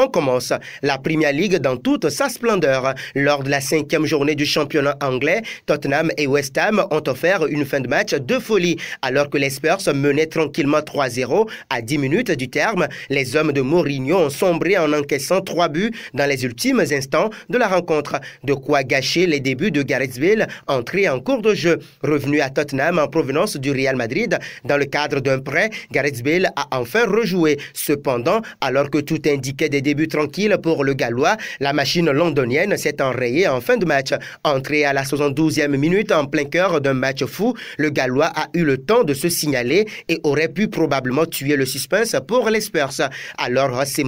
On commence la Premier League dans toute sa splendeur. Lors de la cinquième journée du championnat anglais, Tottenham et West Ham ont offert une fin de match de folie. Alors que les Spurs menaient tranquillement 3-0 à 10 minutes du terme, les hommes de Mourinho ont sombré en encaissant trois buts dans les ultimes instants de la rencontre. De quoi gâcher les débuts de Garrettsville, entré en cours de jeu. Revenu à Tottenham en provenance du Real Madrid dans le cadre d'un prêt, Bale a enfin rejoué. Cependant, alors que tout indiquait des début tranquille pour le Gallois, la machine londonienne s'est enrayée en fin de match. Entrée à la 72e minute en plein cœur d'un match fou, le Gallois a eu le temps de se signaler et aurait pu probablement tuer le suspense pour les Spurs. Alors, c'est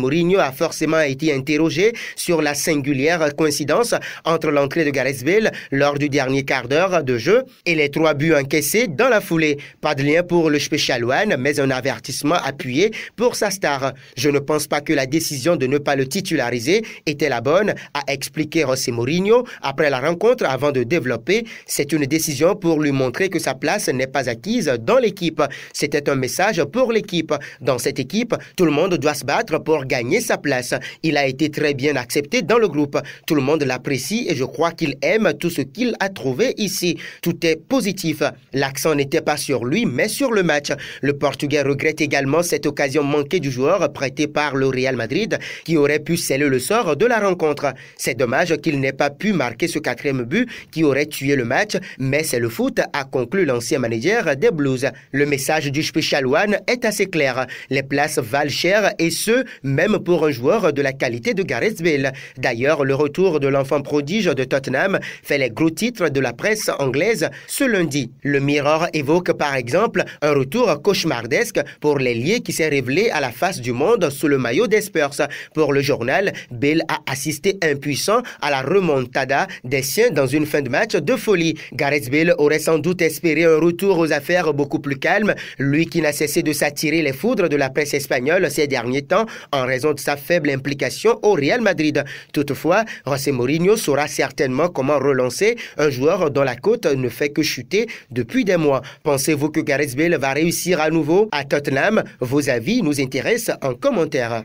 a forcément été interrogé sur la singulière coïncidence entre l'entrée de Gareth Bale lors du dernier quart d'heure de jeu et les trois buts encaissés dans la foulée. Pas de lien pour le one mais un avertissement appuyé pour sa star. Je ne pense pas que la décision de ne pas le titulariser était la bonne, a expliqué José Mourinho après la rencontre avant de développer. C'est une décision pour lui montrer que sa place n'est pas acquise dans l'équipe. C'était un message pour l'équipe. Dans cette équipe, tout le monde doit se battre pour gagner sa place. Il a été très bien accepté dans le groupe. Tout le monde l'apprécie et je crois qu'il aime tout ce qu'il a trouvé ici. Tout est positif. L'accent n'était pas sur lui, mais sur le match. Le Portugais regrette également cette occasion manquée du joueur prêté par le Real Madrid qui aurait pu sceller le sort de la rencontre. C'est dommage qu'il n'ait pas pu marquer ce quatrième but qui aurait tué le match, mais c'est le foot, a conclu l'ancien manager des Blues. Le message du Special One est assez clair. Les places valent cher et ce, même pour un joueur de la qualité de Gareth Bale. D'ailleurs, le retour de l'enfant prodige de Tottenham fait les gros titres de la presse anglaise ce lundi. Le Mirror évoque par exemple un retour cauchemardesque pour l'ailier qui s'est révélé à la face du monde sous le maillot des Spurs. Pour le journal, Bale a assisté impuissant à la remontada des siens dans une fin de match de folie. Gareth Bale aurait sans doute espéré un retour aux affaires beaucoup plus calme, lui qui n'a cessé de s'attirer les foudres de la presse espagnole ces derniers temps en raison de sa faible implication au Real Madrid. Toutefois, José Mourinho saura certainement comment relancer un joueur dont la côte ne fait que chuter depuis des mois. Pensez-vous que Gareth Bale va réussir à nouveau à Tottenham Vos avis nous intéressent en commentaire.